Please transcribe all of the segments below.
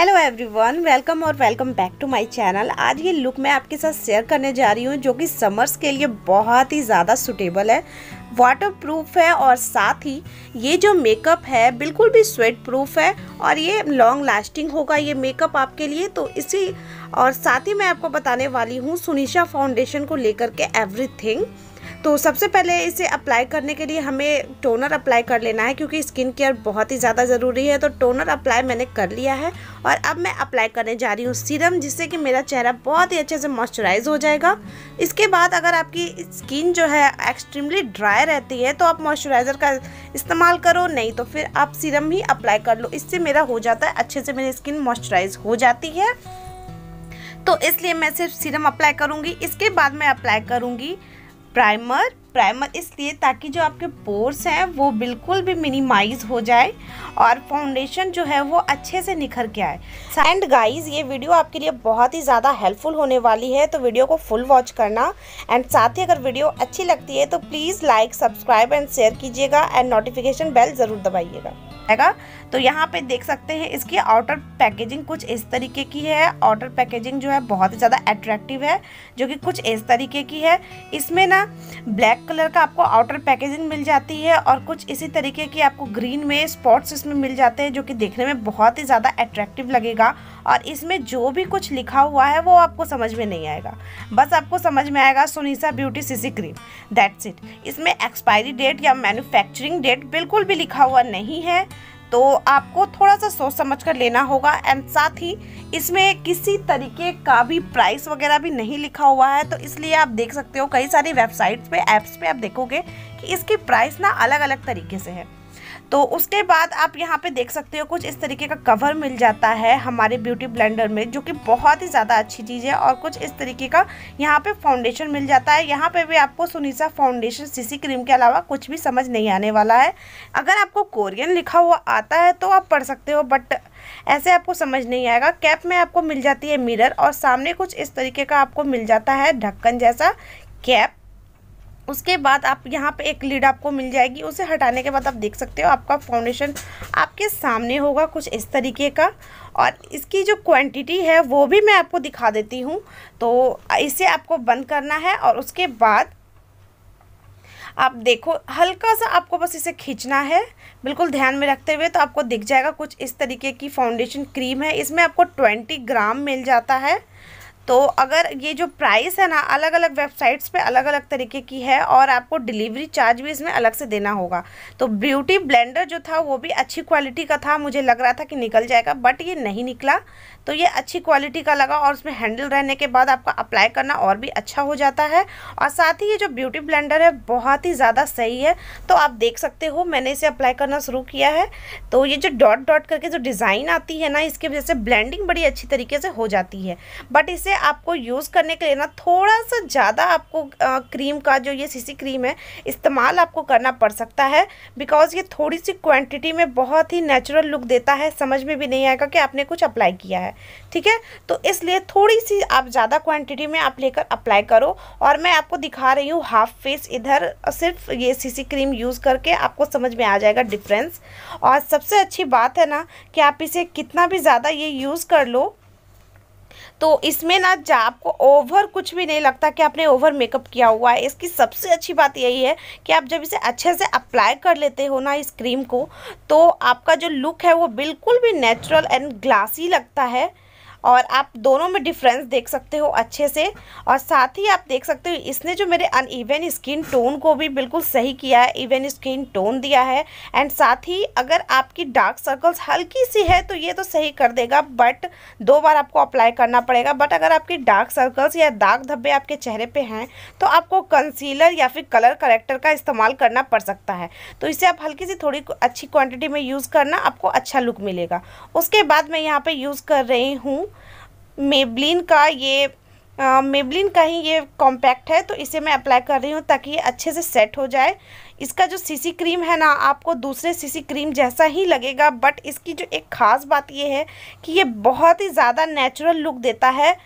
hello everyone welcome और welcome back to my channel आज ये लुक मैं आपके साथ शेयर करने जा रही हूँ जो कि समर्स के लिए बहुत ही ज़्यादा सुटेबल है वाटर प्रूफ है और साथ ही ये जो मेकअप है बिल्कुल भी स्वेट प्रूफ है और ये लॉन्ग लास्टिंग होगा ये मेकअप आपके लिए तो इसी और साथ ही मैं आपको बताने वाली हूँ सुनीशा फाउंडेशन को लेकर के एवरीथिंग तो सबसे पहले इसे अप्लाई करने के लिए हमें टोनर अप्लाई कर लेना है क्योंकि स्किन केयर बहुत ही ज़्यादा ज़रूरी है तो टोनर अप्लाई मैंने कर लिया है और अब मैं अप्लाई करने जा रही हूँ सीरम जिससे कि मेरा चेहरा बहुत ही अच्छे से मॉइस्चराइज हो जाएगा इसके बाद अगर आपकी स्किन जो है एक्सट्रीमली ड्राई रहती है तो आप मॉइस्चराइज़र का इस्तेमाल करो नहीं तो फिर आप सीरम ही अप्लाई कर लो इससे मेरा हो जाता है अच्छे से मेरी स्किन मॉइस्चराइज हो जाती है तो इसलिए मैं सिर्फ सीरम अप्लाई करूँगी इसके बाद मैं अप्लाई करूँगी प्राइमर प्राइमर इसलिए ताकि जो आपके पोर्स हैं वो बिल्कुल भी मिनिमाइज हो जाए और फाउंडेशन जो है वो अच्छे से निखर के आए एंड गाइस ये वीडियो आपके लिए बहुत ही ज़्यादा हेल्पफुल होने वाली है तो वीडियो को फुल वॉच करना एंड साथ ही अगर वीडियो अच्छी लगती है तो please like subscribe and share कीजिएगा एंड नोटिफिकेशन बेल ज़रूर दबाइएगा जाएगा तो यहाँ पे देख सकते हैं इसकी आउटर पैकेजिंग कुछ इस तरीके की है आउटर पैकेजिंग जो है बहुत ही ज़्यादा एट्रैक्टिव है जो कि कुछ इस तरीके की है इसमें ना ब्लैक कलर का आपको आउटर पैकेजिंग मिल जाती है और कुछ इसी तरीके की आपको ग्रीन में स्पॉट्स इसमें मिल जाते हैं जो कि देखने में बहुत ही ज़्यादा एट्रैक्टिव लगेगा और इसमें जो भी कुछ लिखा हुआ है वो आपको समझ में नहीं आएगा बस आपको समझ में आएगा Sunisa beauty CC cream that's it इसमें एक्सपायरी डेट या मैन्युफैक्चरिंग डेट बिल्कुल भी लिखा हुआ नहीं है तो आपको थोड़ा सा सोच समझ कर लेना होगा एंड साथ ही इसमें किसी तरीके का भी प्राइस वगैरह भी नहीं लिखा हुआ है तो इसलिए आप देख सकते हो कई सारी वेबसाइट्स पे ऐप्स पे आप देखोगे कि इसकी प्राइस ना अलग अलग तरीके से है तो उसके बाद आप यहाँ पे देख सकते हो कुछ इस तरीके का कवर मिल जाता है हमारे ब्यूटी ब्लेंडर में जो कि बहुत ही ज़्यादा अच्छी चीज़ है और कुछ इस तरीके का यहाँ पे फाउंडेशन मिल जाता है यहाँ पे भी आपको सुनीसा फाउंडेशन सीसी क्रीम के अलावा कुछ भी समझ नहीं आने वाला है अगर आपको कोरियन लिखा हुआ आता है तो आप पढ़ सकते हो बट ऐसे आपको समझ नहीं आएगा कैप में आपको मिल जाती है मिरर और सामने कुछ इस तरीके का आपको मिल जाता है ढक्कन जैसा कैप उसके बाद आप यहाँ पे एक लीड आपको मिल जाएगी उसे हटाने के बाद आप देख सकते हो आपका फाउंडेशन आपके सामने होगा कुछ इस तरीके का और इसकी जो क्वांटिटी है वो भी मैं आपको दिखा देती हूँ तो इसे आपको बंद करना है और उसके बाद आप देखो हल्का सा आपको बस इसे खींचना है बिल्कुल ध्यान में रखते हुए तो आपको दिख जाएगा कुछ इस तरीके की फाउंडेशन क्रीम है इसमें आपको ट्वेंटी ग्राम मिल जाता है तो अगर ये जो प्राइस है ना अलग अलग वेबसाइट्स पे अलग अलग तरीके की है और आपको डिलीवरी चार्ज भी इसमें अलग से देना होगा तो ब्यूटी ब्लेंडर जो था वो भी अच्छी क्वालिटी का था मुझे लग रहा था कि निकल जाएगा बट ये नहीं निकला तो ये अच्छी क्वालिटी का लगा और उसमें हैंडल रहने के बाद आपका अप्लाई करना और भी अच्छा हो जाता है और साथ ही ये जो ब्यूटी ब्लेंडर है बहुत ही ज़्यादा सही है तो आप देख सकते हो मैंने इसे अप्लाई करना शुरू किया है तो ये जो डॉट डॉट करके जो डिज़ाइन आती है ना इसकी वजह से ब्लेंडिंग बड़ी अच्छी तरीके से हो जाती है बट इसे आपको यूज़ करने के लिए ना थोड़ा सा ज़्यादा आपको क्रीम का जो ये सीसी क्रीम है इस्तेमाल आपको करना पड़ सकता है बिकॉज़ ये थोड़ी सी क्वांटिटी में बहुत ही नेचुरल लुक देता है समझ में भी नहीं आएगा कि आपने कुछ अप्लाई किया है ठीक है तो इसलिए थोड़ी सी आप ज़्यादा क्वांटिटी में आप लेकर अप्लाई करो और मैं आपको दिखा रही हूँ हाफ फेस इधर सिर्फ ये सीसी क्रीम यूज़ करके आपको समझ में आ जाएगा डिफरेंस और सबसे अच्छी बात है ना कि आप इसे कितना भी ज़्यादा ये यूज़ कर लो तो इसमें ना जा आपको ओवर कुछ भी नहीं लगता कि आपने ओवर मेकअप किया हुआ है इसकी सबसे अच्छी बात यही है कि आप जब इसे अच्छे से अप्लाई कर लेते हो ना इस क्रीम को तो आपका जो लुक है वो बिल्कुल भी नेचुरल एंड ग्लासी लगता है और आप दोनों में डिफरेंस देख सकते हो अच्छे से और साथ ही आप देख सकते हो इसने जो मेरे अनइवन स्किन टोन को भी बिल्कुल सही किया है इवन स्किन टोन दिया है एंड साथ ही अगर आपकी डार्क सर्कल्स हल्की सी है तो ये तो सही कर देगा बट दो बार आपको अप्लाई करना पड़ेगा बट अगर आपकी डार्क सर्कल्स या दाग धब्बे आपके चेहरे पर हैं तो आपको कंसीलर या फिर कलर करेक्टर का इस्तेमाल करना पड़ सकता है तो इसे आप हल्की सी थोड़ी अच्छी क्वान्टिटी में यूज़ करना आपको अच्छा लुक मिलेगा उसके बाद मैं यहाँ पर यूज़ कर रही हूँ मेबलिन का ये मेबलिन का ही ये कॉम्पैक्ट है तो इसे मैं अप्लाई कर रही हूँ ताकि ये अच्छे से सेट हो जाए इसका जो सीसी क्रीम है ना आपको दूसरे सीसी क्रीम जैसा ही लगेगा बट इसकी जो एक ख़ास बात ये है कि ये बहुत ही ज़्यादा नेचुरल लुक देता है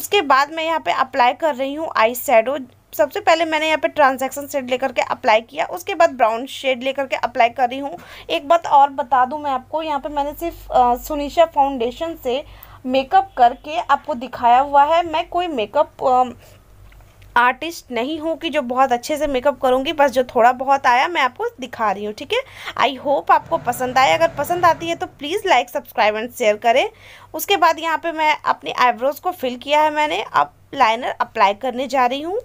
उसके बाद मैं यहाँ पे अप्लाई कर रही हूँ आई शेडो सबसे पहले मैंने यहाँ पे ट्रांजैक्शन शेड लेकर के अप्लाई किया उसके बाद ब्राउन शेड लेकर के अप्लाई कर रही हूँ एक बात और बता दूँ मैं आपको यहाँ पे मैंने सिर्फ सुनीशा फाउंडेशन से मेकअप करके आपको दिखाया हुआ है मैं कोई मेकअप आर्टिस्ट नहीं हूँ कि जो बहुत अच्छे से मेकअप करूँगी बस जो थोड़ा बहुत आया मैं आपको दिखा रही हूँ ठीक है आई होप आपको पसंद आए अगर पसंद आती है तो please like subscribe and share करें उसके बाद यहाँ पे मैं अपनी आईब्रोज़ को फिल किया है मैंने अब लाइनर अप्लाई करने जा रही हूँ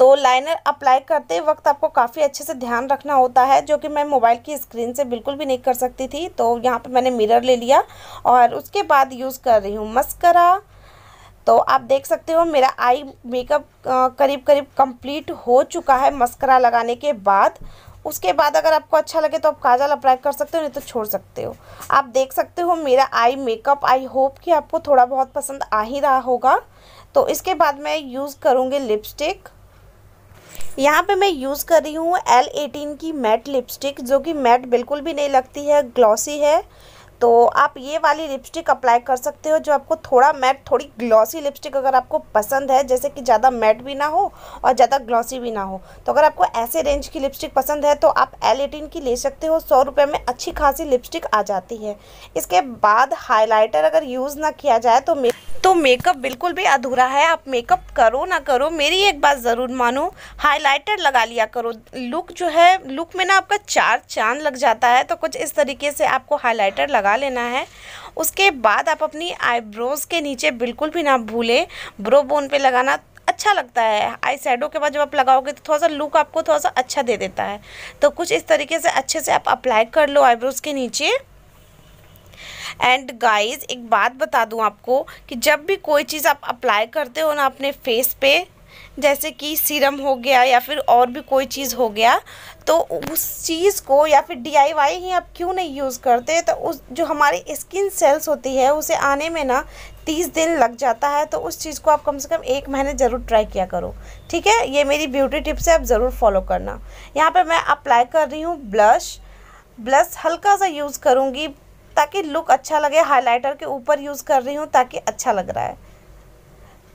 तो लाइनर अप्लाई करते वक्त आपको काफ़ी अच्छे से ध्यान रखना होता है जो कि मैं मोबाइल की स्क्रीन से बिल्कुल भी नहीं कर सकती थी तो यहाँ पर मैंने मिरर ले लिया और उसके बाद यूज़ कर रही हूँ मस्करा तो आप देख सकते हो मेरा आई मेकअप करीब करीब कंप्लीट हो चुका है मस्करा लगाने के बाद उसके बाद अगर आपको अच्छा लगे तो आप काजल अप्लाई कर सकते हो नहीं तो छोड़ सकते हो आप देख सकते हो मेरा आई मेकअप आई होप कि आपको थोड़ा बहुत पसंद आ ही रहा होगा तो इसके बाद मैं यूज़ करूँगी लिपस्टिक यहाँ पे मैं यूज़ कर रही हूँ एल एटीन की मैट लिपस्टिक जो कि मैट बिल्कुल भी नहीं लगती है ग्लॉसी है तो आप ये वाली लिपस्टिक अप्लाई कर सकते हो जो आपको थोड़ा मैट थोड़ी ग्लॉसी लिपस्टिक अगर आपको पसंद है जैसे कि ज़्यादा मैट भी ना हो और ज़्यादा ग्लॉसी भी ना हो तो अगर आपको ऐसे रेंज की लिपस्टिक पसंद है तो आप एल एटीन की ले सकते हो सौ रुपये में अच्छी खासी लिपस्टिक आ जाती है इसके बाद हाईलाइटर अगर यूज़ ना किया जाए तो मे तो मेकअप बिल्कुल भी अधूरा है आप मेकअप करो ना करो मेरी एक बात ज़रूर मानो हाइलाइटर लगा लिया करो लुक जो है लुक में ना आपका चार चांद लग जाता है तो कुछ इस तरीके से आपको हाइलाइटर लगा लेना है उसके बाद आप अपनी आईब्रोज़ के नीचे बिल्कुल भी ना भूलें ब्रो बोन पर लगाना अच्छा लगता है आई शेडो के बाद जब आप लगाओगे तो थोड़ा सा लुक आपको थोड़ा सा अच्छा दे देता है तो कुछ इस तरीके से अच्छे से आप अप्लाई कर लो आईब्रोज़ के नीचे एंड गाइस एक बात बता दूं आपको कि जब भी कोई चीज़ आप अप्लाई करते हो ना अपने फेस पे जैसे कि सीरम हो गया या फिर और भी कोई चीज़ हो गया तो उस चीज़ को या फिर डीआईवाई ही आप क्यों नहीं यूज़ करते तो उस जो हमारी स्किन सेल्स होती है उसे आने में ना तीस दिन लग जाता है तो उस चीज़ को आप कम से कम एक महीने ज़रूर ट्राई किया करो ठीक है ये मेरी ब्यूटी टिप्स है आप ज़रूर फॉलो करना यहाँ पर मैं अप्लाई कर रही हूँ ब्लश ब्लश हल्का सा यूज़ करूँगी ताकि लुक अच्छा लगे हाइलाइटर के ऊपर यूज़ कर रही हूँ ताकि अच्छा लग रहा है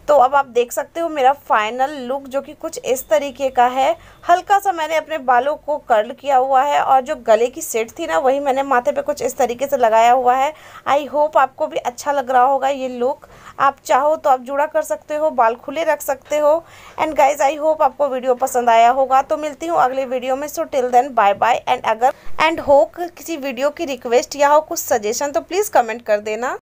तो अब आप देख सकते हो मेरा फाइनल लुक जो कि कुछ इस तरीके का है हल्का सा मैंने अपने बालों को कर्ल किया हुआ है और जो गले की सेट थी ना वही मैंने माथे पे कुछ इस तरीके से लगाया हुआ है आई होप आपको भी अच्छा लग रहा होगा ये लुक आप चाहो तो आप जुड़ा कर सकते हो बाल खुले रख सकते हो एंड गाइज आई होप आपको वीडियो पसंद आया होगा तो मिलती हूँ अगले वीडियो में so till then bye bye and अगर एंड हो किसी वीडियो की रिक्वेस्ट या हो कुछ सजेशन तो प्लीज़ कमेंट कर देना